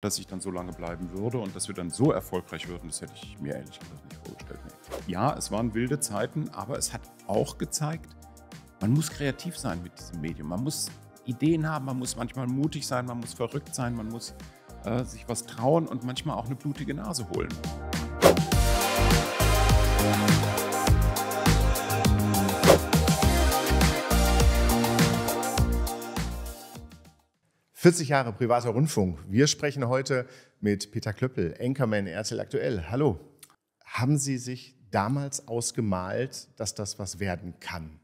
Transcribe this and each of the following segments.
dass ich dann so lange bleiben würde und dass wir dann so erfolgreich würden, das hätte ich mir ehrlich gesagt nicht vorgestellt. Nee. Ja, es waren wilde Zeiten, aber es hat auch gezeigt, man muss kreativ sein mit diesem Medium. Man muss Ideen haben, man muss manchmal mutig sein, man muss verrückt sein, man muss äh, sich was trauen und manchmal auch eine blutige Nase holen. 40 Jahre privater Rundfunk. Wir sprechen heute mit Peter Klöppel, Anchorman RTL aktuell. Hallo. Haben Sie sich damals ausgemalt, dass das was werden kann,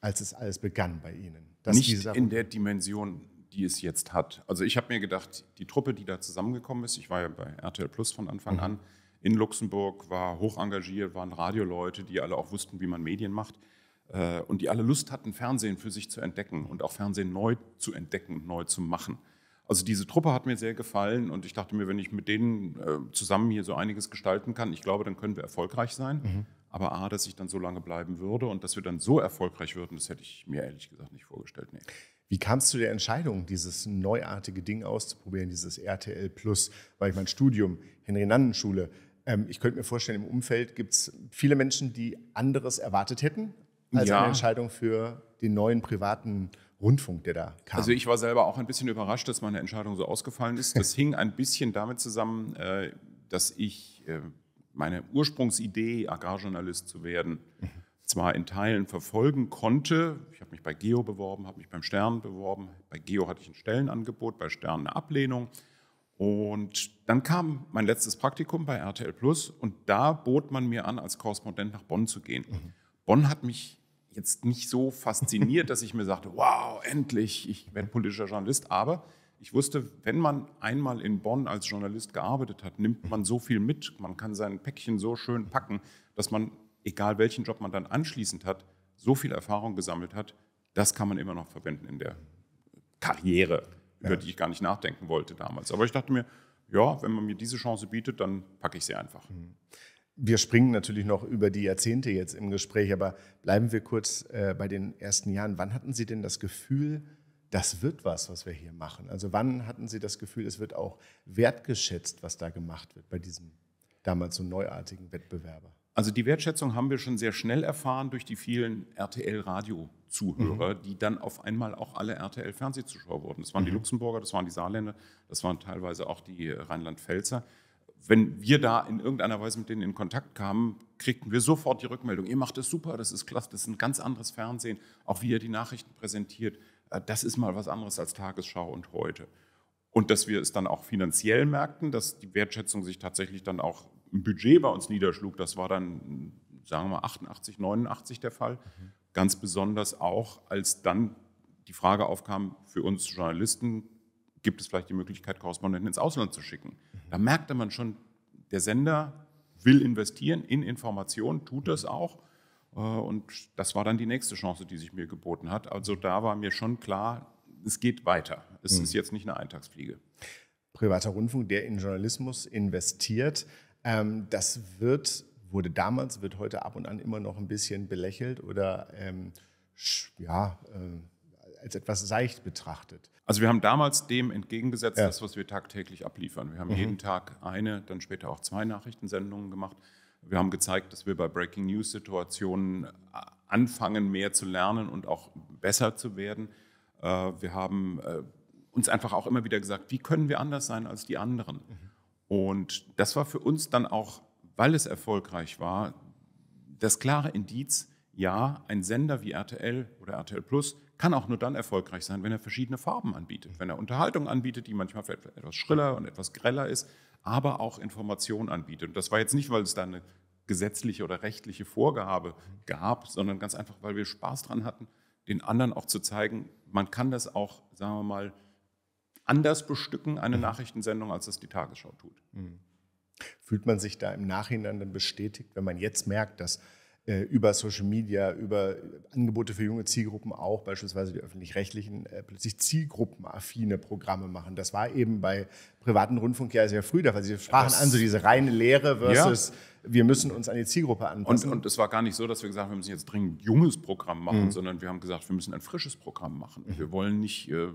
als es alles begann bei Ihnen? Dass Nicht in der Dimension, die es jetzt hat. Also ich habe mir gedacht, die Truppe, die da zusammengekommen ist, ich war ja bei RTL Plus von Anfang mhm. an in Luxemburg, war hoch engagiert, waren Radioleute, die alle auch wussten, wie man Medien macht. Äh, und die alle Lust hatten, Fernsehen für sich zu entdecken und auch Fernsehen neu zu entdecken neu zu machen. Also diese Truppe hat mir sehr gefallen und ich dachte mir, wenn ich mit denen äh, zusammen hier so einiges gestalten kann, ich glaube, dann können wir erfolgreich sein. Mhm. Aber A, dass ich dann so lange bleiben würde und dass wir dann so erfolgreich würden, das hätte ich mir ehrlich gesagt nicht vorgestellt. Nee. Wie kamst du der Entscheidung, dieses neuartige Ding auszuprobieren, dieses RTL Plus? Weil ich mein Studium, Henry-Nannen-Schule, ähm, ich könnte mir vorstellen, im Umfeld gibt es viele Menschen, die anderes erwartet hätten, als ja. eine Entscheidung für den neuen privaten Rundfunk, der da kam. Also ich war selber auch ein bisschen überrascht, dass meine Entscheidung so ausgefallen ist. Das hing ein bisschen damit zusammen, äh, dass ich äh, meine Ursprungsidee, Agrarjournalist zu werden, mhm. zwar in Teilen verfolgen konnte. Ich habe mich bei Geo beworben, habe mich beim Stern beworben. Bei Geo hatte ich ein Stellenangebot, bei Stern eine Ablehnung. Und dann kam mein letztes Praktikum bei RTL Plus und da bot man mir an, als Korrespondent nach Bonn zu gehen. Mhm. Bonn hat mich jetzt nicht so fasziniert, dass ich mir sagte, wow, endlich, ich bin politischer Journalist. Aber ich wusste, wenn man einmal in Bonn als Journalist gearbeitet hat, nimmt man so viel mit, man kann sein Päckchen so schön packen, dass man, egal welchen Job man dann anschließend hat, so viel Erfahrung gesammelt hat, das kann man immer noch verwenden in der Karriere, ja. über die ich gar nicht nachdenken wollte damals. Aber ich dachte mir, ja, wenn man mir diese Chance bietet, dann packe ich sie einfach. Mhm wir springen natürlich noch über die Jahrzehnte jetzt im Gespräch, aber bleiben wir kurz äh, bei den ersten Jahren. Wann hatten Sie denn das Gefühl, das wird was, was wir hier machen? Also wann hatten Sie das Gefühl, es wird auch wertgeschätzt, was da gemacht wird bei diesem damals so neuartigen Wettbewerber? Also die Wertschätzung haben wir schon sehr schnell erfahren durch die vielen RTL-Radio-Zuhörer, mhm. die dann auf einmal auch alle RTL-Fernsehzuschauer wurden. Das waren mhm. die Luxemburger, das waren die Saarländer, das waren teilweise auch die Rheinland-Pfälzer wenn wir da in irgendeiner Weise mit denen in Kontakt kamen, kriegten wir sofort die Rückmeldung, ihr macht das super, das ist klasse, das ist ein ganz anderes Fernsehen, auch wie ihr die Nachrichten präsentiert, äh, das ist mal was anderes als Tagesschau und heute. Und dass wir es dann auch finanziell merkten, dass die Wertschätzung sich tatsächlich dann auch im Budget bei uns niederschlug, das war dann, sagen wir mal, 88, 89 der Fall. Mhm. Ganz besonders auch, als dann die Frage aufkam, für uns Journalisten, gibt es vielleicht die Möglichkeit, Korrespondenten ins Ausland zu schicken? Da merkte man schon, der Sender will investieren in Information, tut das auch. Äh, und das war dann die nächste Chance, die sich mir geboten hat. Also da war mir schon klar, es geht weiter. Es mhm. ist jetzt nicht eine Eintagsfliege. Privater Rundfunk, der in Journalismus investiert, ähm, das wird, wurde damals, wird heute ab und an immer noch ein bisschen belächelt oder ähm, ja, äh, als etwas seicht betrachtet. Also wir haben damals dem entgegengesetzt, ja. das, was wir tagtäglich abliefern. Wir haben mhm. jeden Tag eine, dann später auch zwei Nachrichtensendungen gemacht. Wir haben gezeigt, dass wir bei Breaking News-Situationen äh, anfangen, mehr zu lernen und auch besser zu werden. Äh, wir haben äh, uns einfach auch immer wieder gesagt, wie können wir anders sein als die anderen? Mhm. Und das war für uns dann auch, weil es erfolgreich war, das klare Indiz, ja, ein Sender wie RTL oder RTL Plus kann auch nur dann erfolgreich sein, wenn er verschiedene Farben anbietet, wenn er Unterhaltung anbietet, die manchmal vielleicht etwas schriller und etwas greller ist, aber auch Informationen anbietet. Und das war jetzt nicht, weil es da eine gesetzliche oder rechtliche Vorgabe gab, sondern ganz einfach, weil wir Spaß dran hatten, den anderen auch zu zeigen, man kann das auch, sagen wir mal, anders bestücken, eine mhm. Nachrichtensendung, als das die Tagesschau tut. Mhm. Fühlt man sich da im Nachhinein dann bestätigt, wenn man jetzt merkt, dass äh, über Social Media, über äh, Angebote für junge Zielgruppen auch, beispielsweise die öffentlich-rechtlichen, äh, plötzlich zielgruppenaffine Programme machen. Das war eben bei privaten Rundfunk ja sehr früh da, weil Sie sprachen das an, so diese reine Lehre versus ja wir müssen uns an die Zielgruppe anpassen. Und, und, es war gar nicht so, dass wir gesagt haben, wir müssen jetzt dringend ein junges Programm machen, mhm. sondern wir haben gesagt, wir müssen ein frisches Programm machen. Mhm. Wir wollen nicht äh,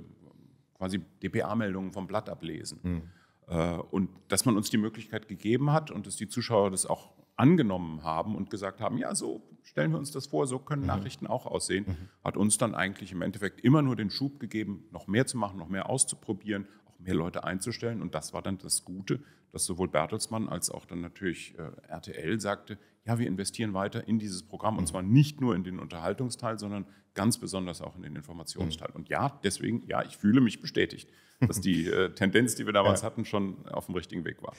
quasi DPA-Meldungen vom Blatt ablesen. Mhm. Äh, und dass man uns die Möglichkeit gegeben hat und dass die Zuschauer das auch angenommen haben und gesagt haben, ja, so stellen wir uns das vor, so können mhm. Nachrichten auch aussehen, mhm. hat uns dann eigentlich im Endeffekt immer nur den Schub gegeben, noch mehr zu machen, noch mehr auszuprobieren, auch mehr Leute einzustellen. Und das war dann das Gute, dass sowohl Bertelsmann als auch dann natürlich äh, RTL sagte, ja, wir investieren weiter in dieses Programm und mhm. zwar nicht nur in den Unterhaltungsteil, sondern ganz besonders auch in den Informationsteil. Und ja, deswegen, ja, ich fühle mich bestätigt, dass die äh, Tendenz, die wir damals ja. hatten, schon auf dem richtigen Weg war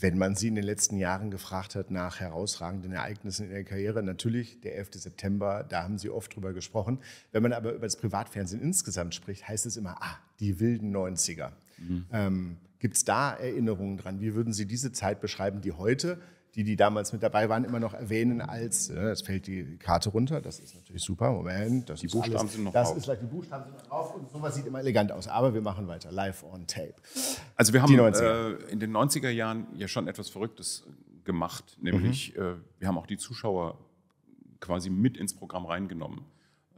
wenn man Sie in den letzten Jahren gefragt hat nach herausragenden Ereignissen in Ihrer Karriere, natürlich der 11. September, da haben Sie oft drüber gesprochen. Wenn man aber über das Privatfernsehen insgesamt spricht, heißt es immer, ah, die wilden 90er. Mhm. Ähm, Gibt es da Erinnerungen dran? Wie würden Sie diese Zeit beschreiben, die heute die, die damals mit dabei waren, immer noch erwähnen als, ne, es fällt die Karte runter, das ist natürlich super, Moment, das die ist Buchstaben alles, sind noch das drauf. Ist, die Buchstaben sind noch drauf und sowas sieht immer elegant aus, aber wir machen weiter, live on tape. Also wir haben äh, in den 90er Jahren ja schon etwas Verrücktes gemacht, nämlich mhm. äh, wir haben auch die Zuschauer quasi mit ins Programm reingenommen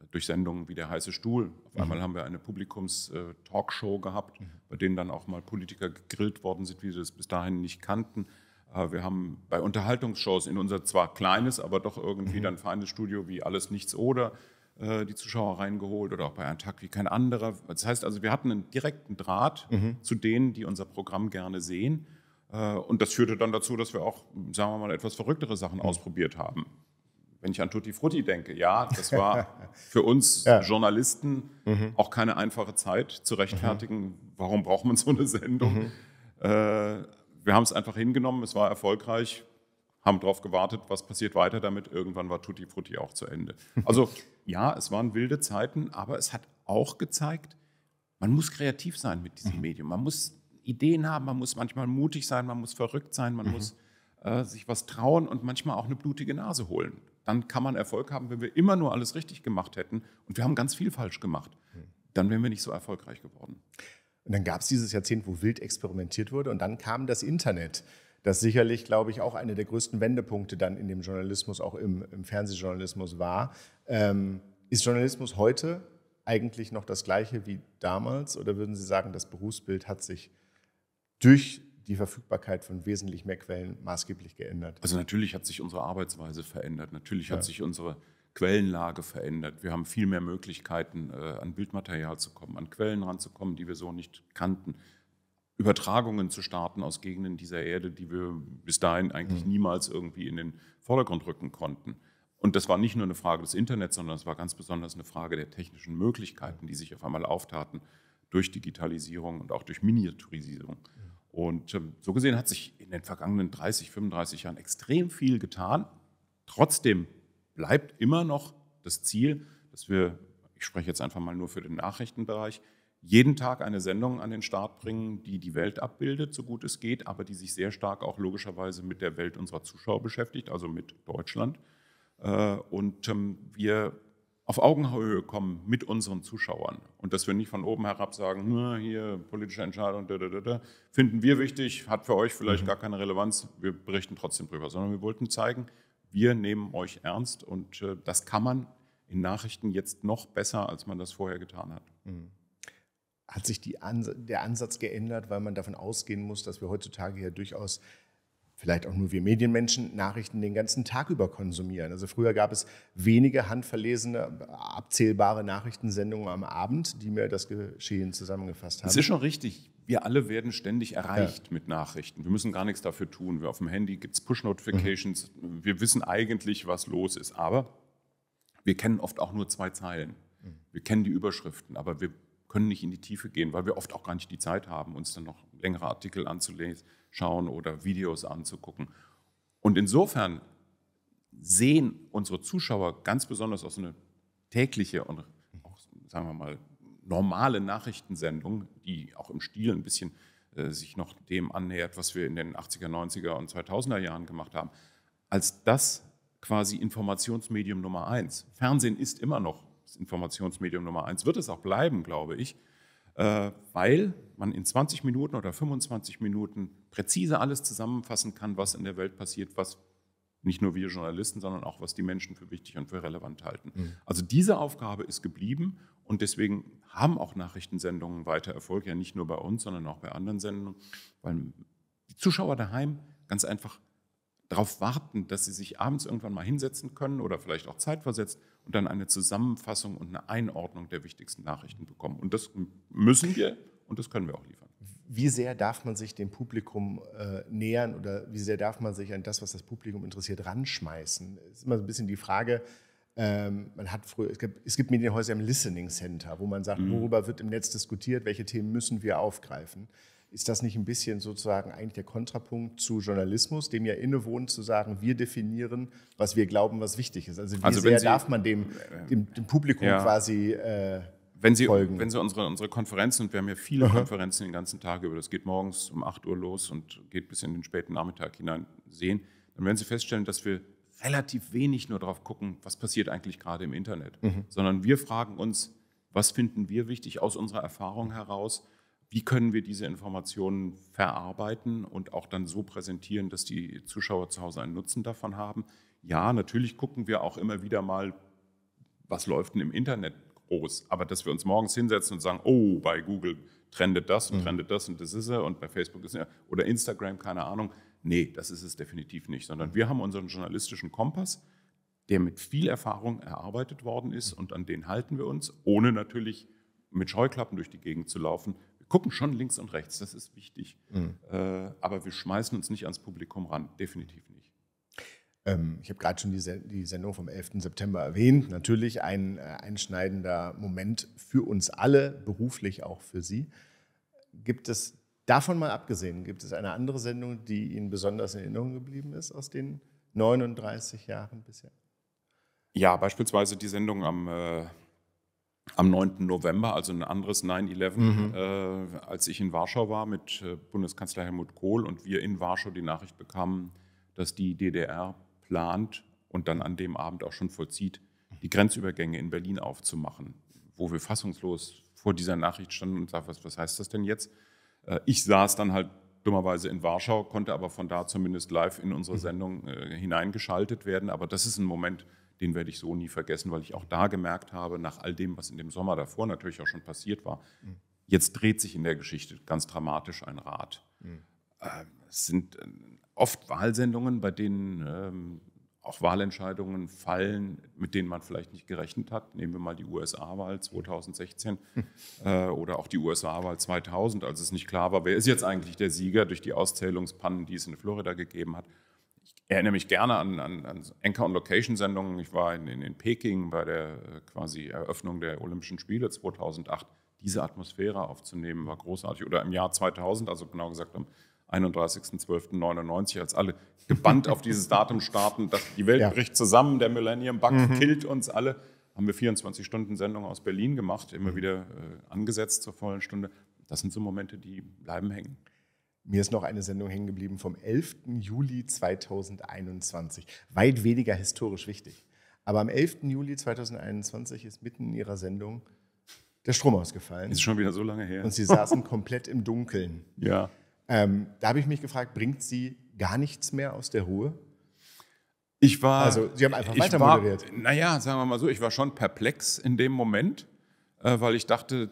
äh, durch Sendungen wie der heiße Stuhl. Auf einmal mhm. haben wir eine Publikums-Talkshow äh, gehabt, mhm. bei denen dann auch mal Politiker gegrillt worden sind, wie sie es bis dahin nicht kannten. Ah, wir haben bei Unterhaltungsshows in unser zwar kleines, aber doch irgendwie mhm. dann feines Studio wie Alles Nichts oder äh, die Zuschauer reingeholt oder auch bei Attack wie kein anderer. Das heißt also, wir hatten einen direkten Draht mhm. zu denen, die unser Programm gerne sehen. Äh, und das führte dann dazu, dass wir auch, sagen wir mal, etwas verrücktere Sachen mhm. ausprobiert haben. Wenn ich an Tutti Frutti denke, ja, das war für uns ja. Journalisten mhm. auch keine einfache Zeit zu rechtfertigen, mhm. warum braucht man so eine Sendung. Mhm. Äh, wir haben es einfach hingenommen, es war erfolgreich, haben darauf gewartet, was passiert weiter damit. Irgendwann war Tutti Frutti auch zu Ende. Also ja, es waren wilde Zeiten, aber es hat auch gezeigt, man muss kreativ sein mit diesem mhm. Medium. Man muss Ideen haben, man muss manchmal mutig sein, man muss verrückt sein, man mhm. muss äh, sich was trauen und manchmal auch eine blutige Nase holen. Dann kann man Erfolg haben, wenn wir immer nur alles richtig gemacht hätten. Und wir haben ganz viel falsch gemacht. Mhm. Dann wären wir nicht so erfolgreich geworden. Und dann gab es dieses Jahrzehnt, wo wild experimentiert wurde. Und dann kam das Internet, das sicherlich, glaube ich, auch einer der größten Wendepunkte dann in dem Journalismus, auch im, im Fernsehjournalismus war. Ähm, ist Journalismus heute eigentlich noch das gleiche wie damals? Oder würden Sie sagen, das Berufsbild hat sich durch die Verfügbarkeit von wesentlich mehr Quellen maßgeblich geändert? Also natürlich hat sich unsere Arbeitsweise verändert. Natürlich ja. hat sich unsere Quellenlage verändert. Wir haben viel mehr Möglichkeiten, äh, an Bildmaterial zu kommen, an Quellen ranzukommen, die wir so nicht kannten. Übertragungen zu starten aus Gegenden dieser Erde, die wir bis dahin eigentlich mhm. niemals irgendwie in den Vordergrund rücken konnten. Und das war nicht nur eine Frage des Internets, sondern es war ganz besonders eine Frage der technischen Möglichkeiten, die sich auf einmal auftaten durch Digitalisierung und auch durch Miniaturisierung. Und ähm, so gesehen hat sich in den vergangenen 30, 35 Jahren extrem viel getan. Trotzdem bleibt immer noch das Ziel, dass wir, ich spreche jetzt einfach mal nur für den Nachrichtenbereich, jeden Tag eine Sendung an den Start bringen, die die Welt abbildet, so gut es geht, aber die sich sehr stark auch logischerweise mit der Welt unserer Zuschauer beschäftigt, also mit Deutschland. Äh, und ähm, wir auf Augenhöhe kommen mit unseren Zuschauern und dass wir nicht von oben herab sagen, hier politische Entscheidung, da, da, da, finden wir wichtig, hat für euch vielleicht mhm. gar keine Relevanz, wir berichten trotzdem drüber, sondern wir wollten zeigen, wir nehmen euch ernst und äh, das kann man in Nachrichten jetzt noch besser, als man das vorher getan hat. Mhm. Hat sich Ans der Ansatz geändert, weil man davon ausgehen muss, dass wir heutzutage ja durchaus vielleicht auch nur wir Medienmenschen, Nachrichten den ganzen Tag über konsumieren. Also früher gab es wenige handverlesene, abzählbare Nachrichtensendungen am Abend, die mir das Geschehen zusammengefasst haben. Es ist schon richtig. Wir alle werden ständig erreicht ja. mit Nachrichten. Wir müssen gar nichts dafür tun. Wir auf dem Handy gibt es Push-Notifications. Mhm. Wir wissen eigentlich, was los ist. Aber wir kennen oft auch nur zwei Zeilen. Mhm. Wir kennen die Überschriften, aber wir können nicht in die Tiefe gehen, weil wir oft auch gar nicht die Zeit haben, uns dann noch längere Artikel anzulesen schauen oder Videos anzugucken. Und insofern sehen unsere Zuschauer ganz besonders aus einer eine tägliche und auch, sagen wir mal, normale Nachrichtensendung, die auch im Stil ein bisschen äh, sich noch dem annähert, was wir in den 80er, 90er und 2000er Jahren gemacht haben, als das quasi Informationsmedium Nummer eins. Fernsehen ist immer noch das Informationsmedium Nummer eins, wird es auch bleiben, glaube ich, äh, weil man in 20 Minuten oder 25 Minuten präzise alles zusammenfassen kann, was in der Welt passiert, was nicht nur wir Journalisten, sondern auch was die Menschen für wichtig und für relevant halten. Mhm. Also diese Aufgabe ist geblieben und deswegen haben auch Nachrichtensendungen weiter Erfolg, ja nicht nur bei uns, sondern auch bei anderen Sendungen, weil die Zuschauer daheim ganz einfach darauf warten, dass sie sich abends irgendwann mal hinsetzen können oder vielleicht auch zeitversetzt und dann eine Zusammenfassung und eine Einordnung der wichtigsten Nachrichten bekommen. Und das müssen wir und das können wir auch liefern wie sehr darf man sich dem Publikum äh, nähern oder wie sehr darf man sich an das, was das Publikum interessiert, ranschmeißen? Das ist immer so ein bisschen die Frage. Ähm, man hat früher, es, gibt, es gibt Medienhäuser im Listening Center, wo man sagt, mhm. worüber wird im Netz diskutiert, welche Themen müssen wir aufgreifen. Ist das nicht ein bisschen sozusagen eigentlich der Kontrapunkt zu Journalismus, dem ja innewohnt zu sagen, wir definieren, was wir glauben, was wichtig ist? Also wie also sehr Sie, darf man dem, äh, dem, dem Publikum ja. quasi äh, wenn Sie, folgen. Wenn Sie unsere, unsere Konferenzen, und wir haben ja viele Aha. Konferenzen den ganzen Tag über, das geht morgens um 8 Uhr los und geht bis in den späten Nachmittag hinein sehen, dann werden Sie feststellen, dass wir relativ wenig nur darauf gucken, was passiert eigentlich gerade im Internet, mhm. sondern wir fragen uns, was finden wir wichtig aus unserer Erfahrung heraus, wie können wir diese Informationen verarbeiten und auch dann so präsentieren, dass die Zuschauer zu Hause einen Nutzen davon haben. Ja, natürlich gucken wir auch immer wieder mal, was läuft denn im Internet groß. Aber dass wir uns morgens hinsetzen und sagen, oh, bei Google trendet das und mhm. trendet das und das ist er und bei Facebook ist er oder Instagram, keine Ahnung. Nee, das ist es definitiv nicht, sondern mhm. wir haben unseren journalistischen Kompass, der mit viel Erfahrung erarbeitet worden ist mhm. und an den halten wir uns, ohne natürlich mit Scheuklappen durch die Gegend zu laufen. Wir gucken schon links und rechts, das ist wichtig. Mhm. Äh, aber wir schmeißen uns nicht ans Publikum ran, definitiv nicht. Ähm, ich habe gerade schon die, die, Sendung vom 11. September erwähnt. Natürlich ein äh, einschneidender Moment für uns alle, beruflich auch für Sie. Gibt es davon mal abgesehen, gibt es eine andere Sendung, die Ihnen besonders in Erinnerung geblieben ist aus den 39 Jahren bisher? Ja, beispielsweise die Sendung am, äh, am 9. November, also ein anderes 9-11, mhm. äh, als ich in Warschau war mit äh, Bundeskanzler Helmut Kohl und wir in Warschau die Nachricht bekamen, dass die DDR plant und dann an dem Abend auch schon vollzieht, die Grenzübergänge in Berlin aufzumachen, wo wir fassungslos vor dieser Nachricht standen und sagten, was, was heißt das denn jetzt? Äh, ich saß dann halt dummerweise in Warschau, konnte aber von da zumindest live in unsere mhm. Sendung äh, hineingeschaltet werden. Aber das ist ein Moment, den werde ich so nie vergessen, weil ich auch da gemerkt habe, nach all dem, was in dem Sommer davor natürlich auch schon passiert war, mhm. jetzt dreht sich in der Geschichte ganz dramatisch ein Rad. Mhm. Ähm, es sind äh, oft Wahlsendungen, bei denen ähm, auch Wahlentscheidungen fallen, mit denen man vielleicht nicht gerechnet hat. Nehmen wir mal die USA-Wahl 2016 hm. äh, oder auch die USA-Wahl 2000, als es nicht klar war, wer ist jetzt eigentlich der Sieger durch die Auszählungspannen, die es in Florida gegeben hat. Ich erinnere mich gerne an, an, an Anchor- und Location-Sendungen. Ich war in, in, in Peking bei der äh, quasi Eröffnung der Olympischen Spiele 2008. Diese Atmosphäre aufzunehmen war großartig. Oder im Jahr 2000, also genau gesagt am 31.12.99, als alle gebannt auf dieses Datum starten, dass die Welt ja. bricht zusammen, der Millennium Bug mhm. killt uns alle, haben wir 24 Stunden Sendung aus Berlin gemacht, immer mhm. wieder äh, angesetzt zur vollen Stunde. Das sind so Momente, die bleiben hängen. Mir ist noch eine Sendung hängen geblieben vom 11. Juli 2021. Weit weniger historisch wichtig. Aber am 11. Juli 2021 ist mitten in ihrer Sendung der Strom ausgefallen. Ist schon wieder so lange her. Und sie saßen komplett im Dunkeln. Ja. Ähm, da habe ich mich gefragt, bringt sie gar nichts mehr aus der Ruhe? Ich war. Also, Sie haben einfach weiter war, moderiert. Naja, sagen wir mal so, ich war schon perplex in dem Moment, äh, weil ich dachte,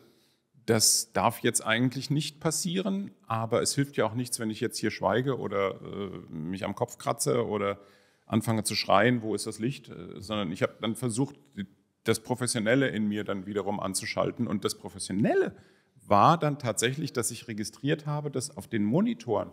das darf jetzt eigentlich nicht passieren, aber es hilft ja auch nichts, wenn ich jetzt hier schweige oder äh, mich am Kopf kratze oder anfange zu schreien, wo ist das Licht, äh, sondern ich habe dann versucht, das Professionelle in mir dann wiederum anzuschalten und das Professionelle war dann tatsächlich, dass ich registriert habe, dass auf den Monitoren,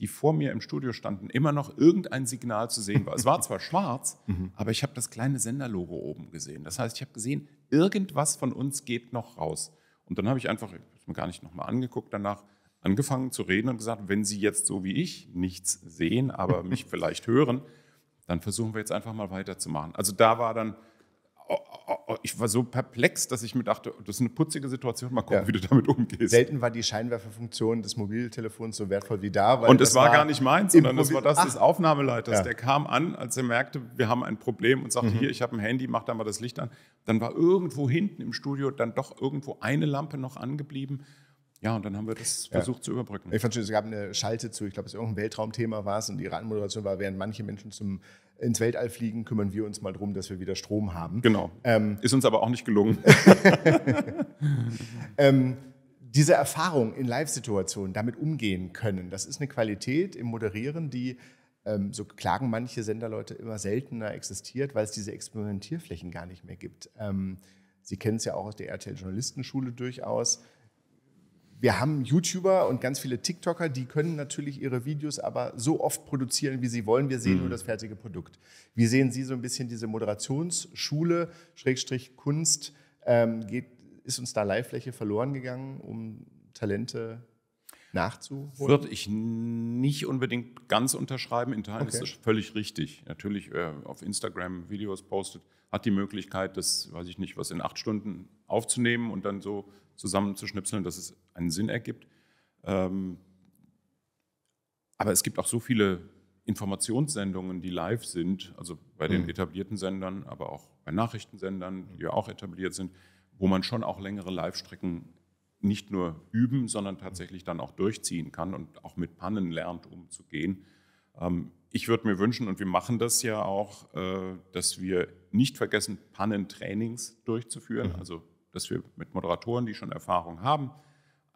die vor mir im Studio standen, immer noch irgendein Signal zu sehen war. Es war zwar schwarz, mhm. aber ich habe das kleine Senderlogo oben gesehen. Das heißt, ich habe gesehen, irgendwas von uns geht noch raus. Und dann habe ich einfach, ich habe mir gar nicht nochmal angeguckt danach, angefangen zu reden und gesagt, wenn Sie jetzt so wie ich nichts sehen, aber mich vielleicht hören, dann versuchen wir jetzt einfach mal weiterzumachen. Also da war dann Oh, oh, oh, ich war so perplex, dass ich mir dachte, das ist eine putzige Situation, mal gucken, ja. wie du damit umgehst. Selten war die Scheinwerferfunktion des Mobiltelefons so wertvoll wie da. und es war, war, gar nicht meins, sondern das war das Ach. des Aufnahmeleiters. Ja. Der kam an, als er merkte, wir haben ein Problem und sagte, mhm. hier, ich habe ein Handy, mach da mal das Licht an. Dann war irgendwo hinten im Studio dann doch irgendwo eine Lampe noch angeblieben. Ja, und dann haben wir das versucht ja. zu überbrücken. Ich fand schon, es gab eine Schalte zu, ich glaube, es ist irgendein Weltraumthema war es und die Rahmenmoderation war, während manche Menschen zum ins Weltall fliegen, kümmern wir uns mal darum, dass wir wieder Strom haben. Genau. Ähm, ist uns aber auch nicht gelungen. ähm, diese Erfahrung in Live-Situationen, damit umgehen können, das ist eine Qualität im Moderieren, die, ähm, so klagen manche Senderleute, immer seltener existiert, weil es diese Experimentierflächen gar nicht mehr gibt. Ähm, Sie kennen es ja auch aus der RTL-Journalistenschule durchaus wir haben YouTuber und ganz viele TikToker, die können natürlich ihre Videos aber so oft produzieren, wie sie wollen. Wir sehen mhm. nur das fertige Produkt. Wie sehen Sie so ein bisschen diese Moderationsschule, Schrägstrich Kunst? Ähm, geht, ist uns da Leihfläche verloren gegangen, um Talente nachzuholen? Würde ich nicht unbedingt ganz unterschreiben. In Teilen okay. ist das völlig richtig. Natürlich, wer äh, auf Instagram Videos postet, hat die Möglichkeit, das, weiß ich nicht, was in acht Stunden aufzunehmen und dann so zusammenzuschnipseln, dass es einen Sinn ergibt. Ähm, aber es gibt auch so viele Informationssendungen, die live sind, also bei mhm. den etablierten Sendern, aber auch bei Nachrichtensendern, mhm. die ja auch etabliert sind, wo man schon auch längere Live-Strecken nicht nur üben, sondern mhm. tatsächlich dann auch durchziehen kann und auch mit Pannen lernt, umzugehen. Ähm, ich würde mir wünschen, und wir machen das ja auch, äh, dass wir nicht vergessen, Pannentrainings durchzuführen, mhm. also dass wir mit Moderatoren, die schon Erfahrung haben,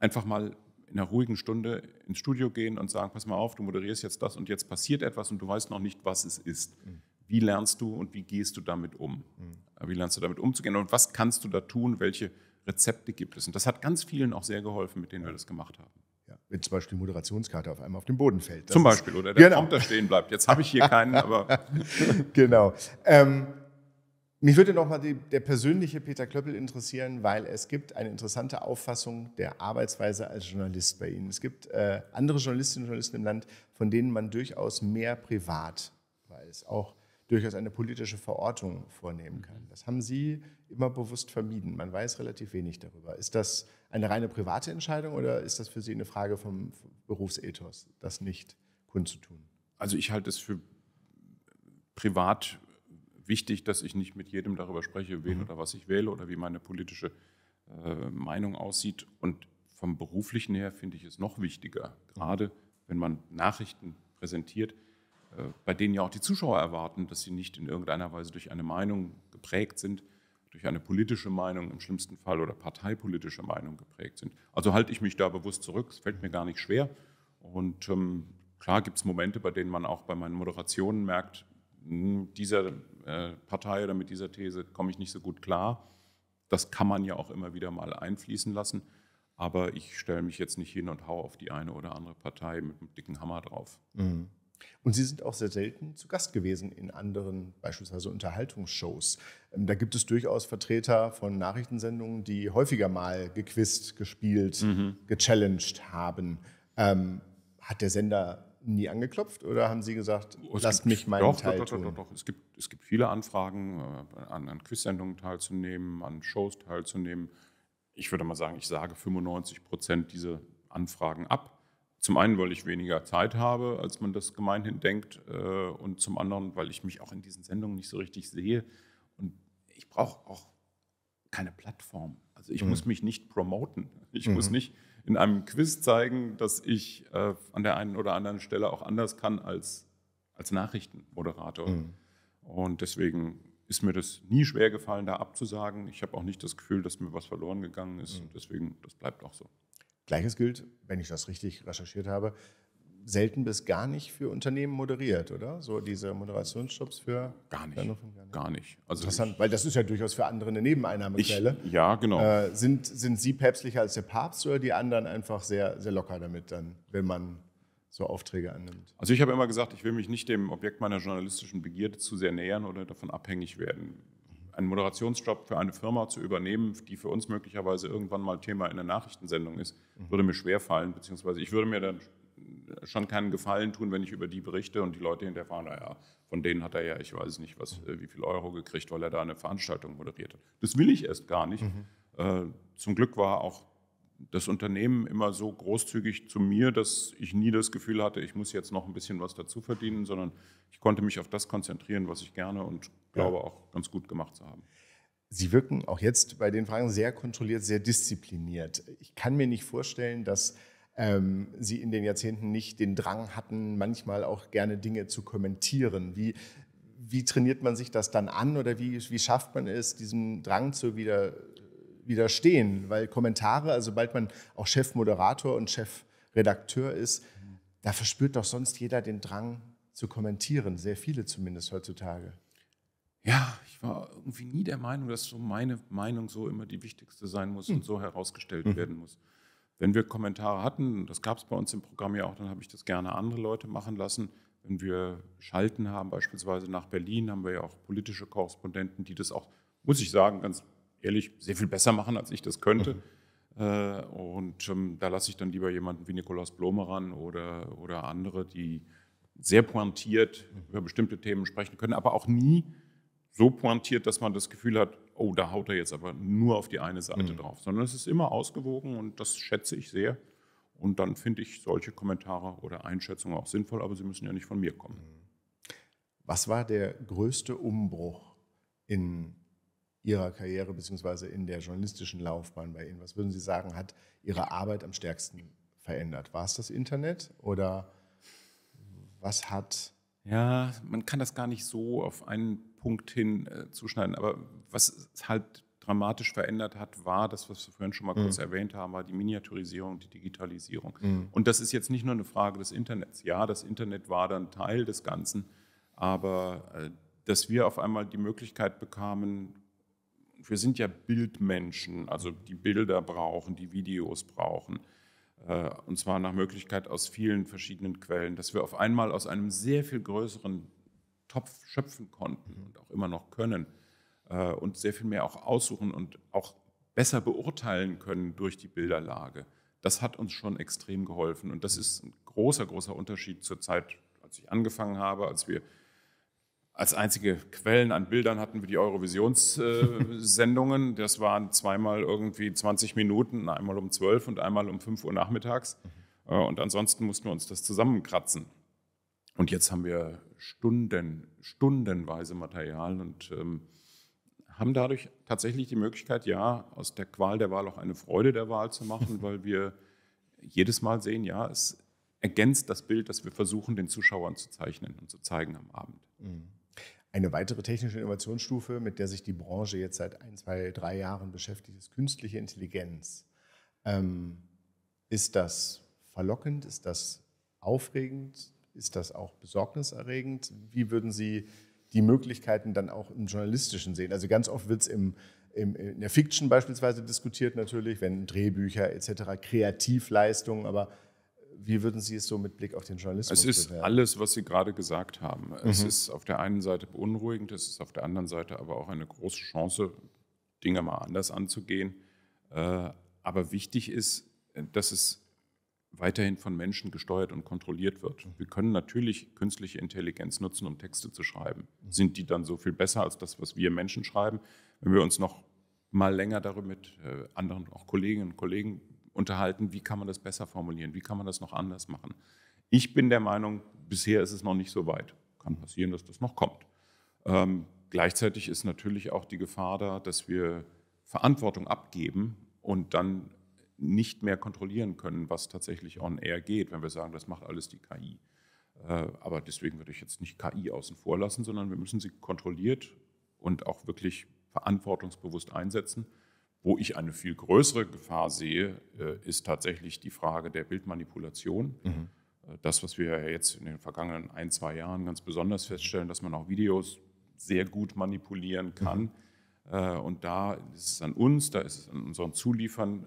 einfach mal in einer ruhigen Stunde ins Studio gehen und sagen, pass mal auf, du moderierst jetzt das und jetzt passiert etwas und du weißt noch nicht, was es ist. Mhm. Wie lernst du und wie gehst du damit um? Mhm. Äh, wie lernst du damit umzugehen und was kannst du da tun? Welche Rezepte gibt es? Und das hat ganz vielen auch sehr geholfen, mit denen wir das gemacht haben. Ja. Wenn zum Beispiel die Moderationskarte auf einmal auf dem Boden fällt. Das zum Beispiel, oder der genau. Prompt stehen bleibt. Jetzt habe ich hier keinen, aber. genau. Ähm, mich würde nochmal der persönliche Peter Klöppel interessieren, weil es gibt eine interessante Auffassung der Arbeitsweise als Journalist bei Ihnen. Es gibt äh, andere Journalistinnen und Journalisten im Land, von denen man durchaus mehr privat weiß, auch durchaus eine politische Verortung vornehmen kann. Mhm. Das haben Sie immer bewusst vermieden. Man weiß relativ wenig darüber. Ist das eine reine private Entscheidung oder ist das für Sie eine Frage vom Berufsethos, das nicht kundzutun? Also ich halte es für privat wichtig, dass ich nicht mit jedem darüber spreche, wen mhm. oder was ich wähle oder wie meine politische äh, Meinung aussieht. Und vom beruflichen her finde ich es noch wichtiger, gerade wenn man Nachrichten präsentiert, äh, bei denen ja auch die Zuschauer erwarten, dass sie nicht in irgendeiner Weise durch eine Meinung geprägt sind, durch eine politische Meinung im schlimmsten Fall oder parteipolitische Meinung geprägt sind. Also halte ich mich da bewusst zurück, es fällt mir gar nicht schwer. Und ähm, klar gibt es Momente, bei denen man auch bei meinen Moderationen merkt, dieser äh, Partei oder mit dieser These komme ich nicht so gut klar. Das kann man ja auch immer wieder mal einfließen lassen. Aber ich stelle mich jetzt nicht hin und haue auf die eine oder andere Partei mit einem dicken Hammer drauf. Mhm. Und Sie sind auch sehr selten zu Gast gewesen in anderen, beispielsweise Unterhaltungsshows. Ähm, da gibt es durchaus Vertreter von Nachrichtensendungen, die häufiger mal gequist, gespielt, mhm. gechallenged haben. Ähm, hat der Sender nie angeklopft oder haben Sie gesagt, oh, lasst gibt, mich meinen doch, Teil doch, doch, tun? Doch, doch, doch. Es, gibt, es gibt viele Anfragen, äh, an, an quiz teilzunehmen, an Shows teilzunehmen. Ich würde mal sagen, ich sage 95 Prozent dieser Anfragen ab. Zum einen, weil ich weniger Zeit habe, als man das gemeinhin denkt, äh, und zum anderen, weil ich mich auch in diesen Sendungen nicht so richtig sehe. Und ich brauche auch keine Plattform. Also ich mhm. muss mich nicht promoten. Ich mhm. muss nicht in einem Quiz zeigen, dass ich äh, an der einen oder anderen Stelle auch anders kann als, als Nachrichtenmoderator. Mhm. Und deswegen ist mir das nie schwer gefallen, da abzusagen. Ich habe auch nicht das Gefühl, dass mir was verloren gegangen ist. Mhm. Deswegen, das bleibt auch so. Gleiches gilt, wenn ich das richtig recherchiert habe, selten bis gar nicht für Unternehmen moderiert, oder? So diese Moderationsjobs für gar nicht, gar nicht. Ne? Gar nicht. Also Interessant, ich, weil das ist ja durchaus für andere eine Nebeneinnahmequelle. Ich, ja, genau. Äh, sind, sind Sie päpstlicher als der Papst oder die anderen einfach sehr, sehr locker damit dann, wenn man so Aufträge annimmt? Also ich habe immer gesagt, ich will mich nicht dem Objekt meiner journalistischen Begierde zu sehr nähern oder davon abhängig werden. Einen Moderationsjob für eine Firma zu übernehmen, die für uns möglicherweise irgendwann mal Thema in der Nachrichtensendung ist, mhm. würde mir schwerfallen, beziehungsweise ich würde mir dann schon keinen Gefallen tun, wenn ich über die berichte und die Leute hinterfragen, naja, von denen hat er ja, ich weiß nicht, was, äh, wie viel Euro gekriegt, weil er da eine Veranstaltung moderiert hat. Das will ich erst gar nicht. Mhm. Äh, zum Glück war auch das Unternehmen immer so großzügig zu mir, dass ich nie das Gefühl hatte, ich muss jetzt noch ein bisschen was dazu verdienen, sondern ich konnte mich auf das konzentrieren, was ich gerne und glaube ja. auch ganz gut gemacht zu haben. Sie wirken auch jetzt bei den Fragen sehr kontrolliert, sehr diszipliniert. Ich kann mir nicht vorstellen, dass ähm, sie in den Jahrzehnten nicht den Drang hatten, manchmal auch gerne Dinge zu kommentieren. Wie, wie trainiert man sich das dann an oder wie, wie schafft man es, diesem Drang zu wieder, widerstehen? Weil Kommentare, also sobald man auch Chefmoderator und Chefredakteur ist, da verspürt doch sonst jeder den Drang zu kommentieren, sehr viele zumindest heutzutage. Ja, ich war irgendwie nie der Meinung, dass so meine Meinung so immer die wichtigste sein muss hm. und so herausgestellt hm. werden muss. Wenn wir Kommentare hatten, das gab es bei uns im Programm ja auch, dann habe ich das gerne andere Leute machen lassen. Wenn wir Schalten haben, beispielsweise nach Berlin, haben wir ja auch politische Korrespondenten, die das auch, muss ich sagen, ganz ehrlich, sehr viel besser machen, als ich das könnte. Mhm. Äh, und ähm, da lasse ich dann lieber jemanden wie Nikolaus Blomeran oder, oder andere, die sehr pointiert mhm. über bestimmte Themen sprechen können, aber auch nie so pointiert, dass man das Gefühl hat, oh, da haut er jetzt aber nur auf die eine Seite mhm. drauf, sondern es ist immer ausgewogen und das schätze ich sehr. Und dann finde ich solche Kommentare oder Einschätzungen auch sinnvoll, aber sie müssen ja nicht von mir kommen. Mhm. Was war der größte Umbruch in Ihrer Karriere bzw. in der journalistischen Laufbahn bei Ihnen? Was würden Sie sagen, hat Ihre Arbeit am stärksten verändert? War es das Internet oder was hat... Ja, man kann das gar nicht so auf einen Punkt hin äh, zuschneiden. Aber was es halt dramatisch verändert hat, war das, was wir vorhin schon mal mhm. kurz erwähnt haben, war die Miniaturisierung, die Digitalisierung. Mhm. Und das ist jetzt nicht nur eine Frage des Internets. Ja, das Internet war dann Teil des Ganzen, aber äh, dass wir auf einmal die Möglichkeit bekamen, wir sind ja Bildmenschen, also die Bilder brauchen, die Videos brauchen, äh, und zwar nach Möglichkeit aus vielen verschiedenen Quellen, dass wir auf einmal aus einem sehr viel größeren Topf schöpfen konnten mhm. und auch immer noch können äh, und sehr viel mehr auch aussuchen und auch besser beurteilen können durch die Bilderlage. Das hat uns schon extrem geholfen und das mhm. ist ein großer, großer Unterschied zur Zeit, als ich angefangen habe, als wir als einzige Quellen an Bildern hatten wir die Eurovisionssendungen. Äh, das waren zweimal irgendwie 20 Minuten, einmal um 12 und einmal um 5 Uhr nachmittags. Mhm. Äh, und ansonsten mussten wir uns das zusammenkratzen. Und jetzt haben wir Stunden, stundenweise Material und ähm, haben dadurch tatsächlich die Möglichkeit, ja, aus der Qual der Wahl auch eine Freude der Wahl zu machen, weil wir jedes Mal sehen, ja, es ergänzt das Bild, das wir versuchen, den Zuschauern zu zeichnen und zu zeigen am Abend. Mhm. Eine weitere technische Innovationsstufe, mit der sich die Branche jetzt seit ein, zwei, drei Jahren beschäftigt, ist künstliche Intelligenz. Ähm, ist das verlockend? Ist das aufregend? ist das auch besorgniserregend? Wie würden Sie die Möglichkeiten dann auch im Journalistischen sehen? Also ganz oft wird es im, im, in der Fiction beispielsweise diskutiert natürlich, wenn Drehbücher etc., Kreativleistungen, aber wie würden Sie es so mit Blick auf den Journalismus Es ist bewerten? alles, was Sie gerade gesagt haben. Mhm. Es ist auf der einen Seite beunruhigend, es ist auf der anderen Seite aber auch eine große Chance, Dinge mal anders anzugehen. Äh, aber wichtig ist, äh, dass es weiterhin von Menschen gesteuert und kontrolliert wird. Mhm. Wir können natürlich künstliche Intelligenz nutzen, um Texte zu schreiben. Mhm. Sind die dann so viel besser als das, was wir Menschen schreiben? Wenn wir uns noch mal länger darüber mit äh, anderen, auch Kolleginnen und Kollegen unterhalten, wie kann man das besser formulieren? Wie kann man das noch anders machen? Ich bin der Meinung, bisher ist es noch nicht so weit. Kann passieren, dass das noch kommt. Ähm, gleichzeitig ist natürlich auch die Gefahr da, dass wir Verantwortung abgeben und dann nicht mehr kontrollieren können, was tatsächlich on air geht, wenn wir sagen, das macht alles die KI. Äh, aber deswegen würde ich jetzt nicht KI außen vor lassen, sondern wir müssen sie kontrolliert und auch wirklich verantwortungsbewusst einsetzen. Wo ich eine viel größere Gefahr sehe, äh, ist tatsächlich die Frage der Bildmanipulation. Mhm. Äh, das, was wir jetzt in den vergangenen ein, zwei Jahren ganz besonders feststellen, dass man auch Videos sehr gut manipulieren kann. Mhm. Und da ist es an uns, da ist es an unseren Zuliefern,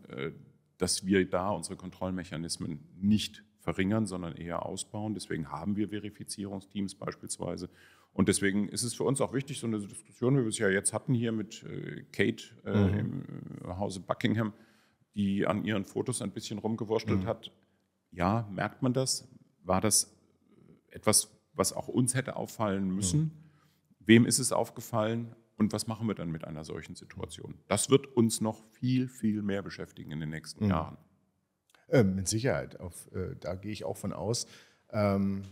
dass wir da unsere Kontrollmechanismen nicht verringern, sondern eher ausbauen. Deswegen haben wir Verifizierungsteams beispielsweise. Und deswegen ist es für uns auch wichtig, so eine Diskussion, wie wir es ja jetzt hatten hier mit äh, Kate äh, mhm. im Hause Buckingham, die an ihren Fotos ein bisschen rumgewurschtelt mhm. hat. Ja, merkt man das? War das etwas, was auch uns hätte auffallen müssen? Mhm. Wem ist es aufgefallen? Und was machen wir dann mit einer solchen Situation? Das wird uns noch viel, viel mehr beschäftigen in den nächsten mhm. Jahren. Ähm, mit Sicherheit. Auf, äh, da gehe ich auch von aus. Ähm,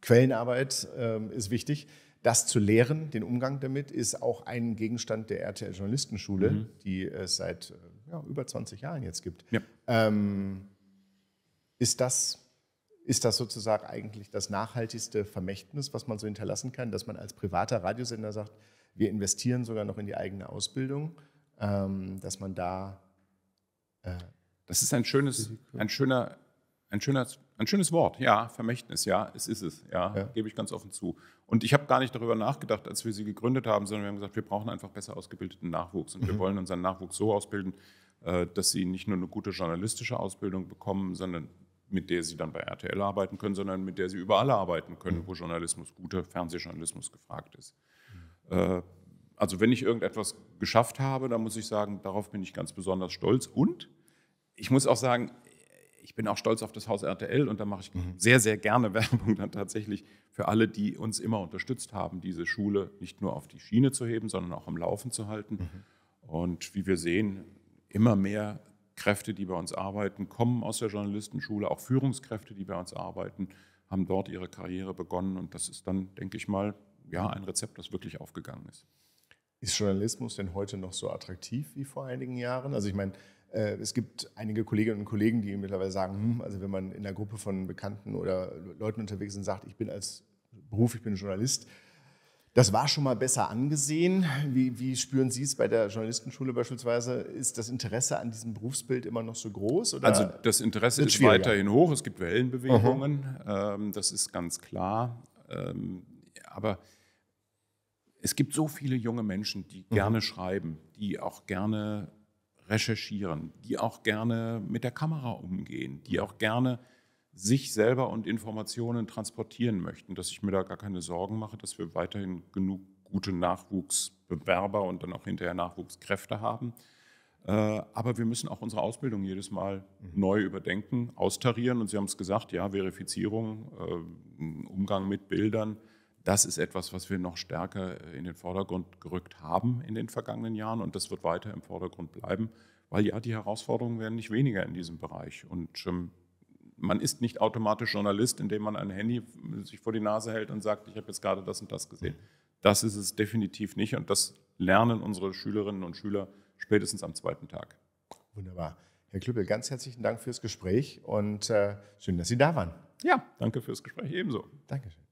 Quellenarbeit ähm, ist wichtig. Das zu lehren, den Umgang damit, ist auch ein Gegenstand der RTL Journalistenschule, mhm. die es seit äh, ja, über 20 Jahren jetzt gibt. Ja. Ähm, ist das ist das sozusagen eigentlich das nachhaltigste Vermächtnis, was man so hinterlassen kann, dass man als privater Radiosender sagt, wir investieren sogar noch in die eigene Ausbildung, ähm, dass man da. Äh, das ist ein schönes, ein schöner, ein schöner, ein schönes Wort, ja, Vermächtnis, ja, es ist es, ja, ja. gebe ich ganz offen zu. Und ich habe gar nicht darüber nachgedacht, als wir sie gegründet haben, sondern wir haben gesagt, wir brauchen einfach besser ausgebildeten Nachwuchs und mhm. wir wollen unseren Nachwuchs so ausbilden, äh, dass sie nicht nur eine gute journalistische Ausbildung bekommen, sondern mit der sie dann bei RTL arbeiten können, sondern mit der sie überall arbeiten können, mhm. wo Journalismus, guter Fernsehjournalismus gefragt ist. Äh, also wenn ich irgendetwas geschafft habe, dann muss ich sagen, darauf bin ich ganz besonders stolz. Und ich muss auch sagen, ich bin auch stolz auf das Haus RTL und da mache ich mhm. sehr, sehr gerne Werbung dann tatsächlich für alle, die uns immer unterstützt haben, diese Schule nicht nur auf die Schiene zu heben, sondern auch am Laufen zu halten. Mhm. Und wie wir sehen, immer mehr Kräfte, die bei uns arbeiten, kommen aus der Journalistenschule, auch Führungskräfte, die bei uns arbeiten, haben dort ihre Karriere begonnen und das ist dann, denke ich mal, ja, ein Rezept, das wirklich aufgegangen ist. Ist Journalismus denn heute noch so attraktiv wie vor einigen Jahren? Also ich meine, äh, es gibt einige Kolleginnen und Kollegen, die mittlerweile sagen, hm, also wenn man in einer Gruppe von Bekannten oder Leuten unterwegs ist und sagt, ich bin als Beruf, ich bin Journalist, das war schon mal besser angesehen. Wie, wie, spüren Sie es bei der Journalistenschule beispielsweise? Ist das Interesse an diesem Berufsbild immer noch so groß? Oder also das Interesse ist weiterhin hoch. Es gibt Wellenbewegungen, mhm. Ähm, das ist ganz klar. Ähm, aber es gibt so viele junge Menschen, die mhm. gerne schreiben, die auch gerne recherchieren, die auch gerne mit der Kamera umgehen, die mhm. auch gerne sich selber und Informationen transportieren möchten, dass ich mir da gar keine Sorgen mache, dass wir weiterhin genug gute Nachwuchsbewerber und dann auch hinterher Nachwuchskräfte haben. Äh, aber wir müssen auch unsere Ausbildung jedes Mal mhm. neu überdenken, austarieren. Und Sie haben es gesagt, ja, Verifizierung, äh, Umgang mit Bildern, das ist etwas, was wir noch stärker äh, in den Vordergrund gerückt haben in den vergangenen Jahren und das wird weiter im Vordergrund bleiben, weil ja, die Herausforderungen werden nicht weniger in diesem Bereich. Und ähm, man ist nicht automatisch Journalist, indem man ein Handy äh, sich vor die Nase hält und sagt, ich habe jetzt gerade das und das gesehen. Das ist es definitiv nicht und das lernen unsere Schülerinnen und Schüler spätestens am zweiten Tag. Wunderbar. Herr Klüppel, ganz herzlichen Dank fürs Gespräch und äh, schön, dass Sie da waren. Ja, danke fürs Gespräch ebenso. Dankeschön.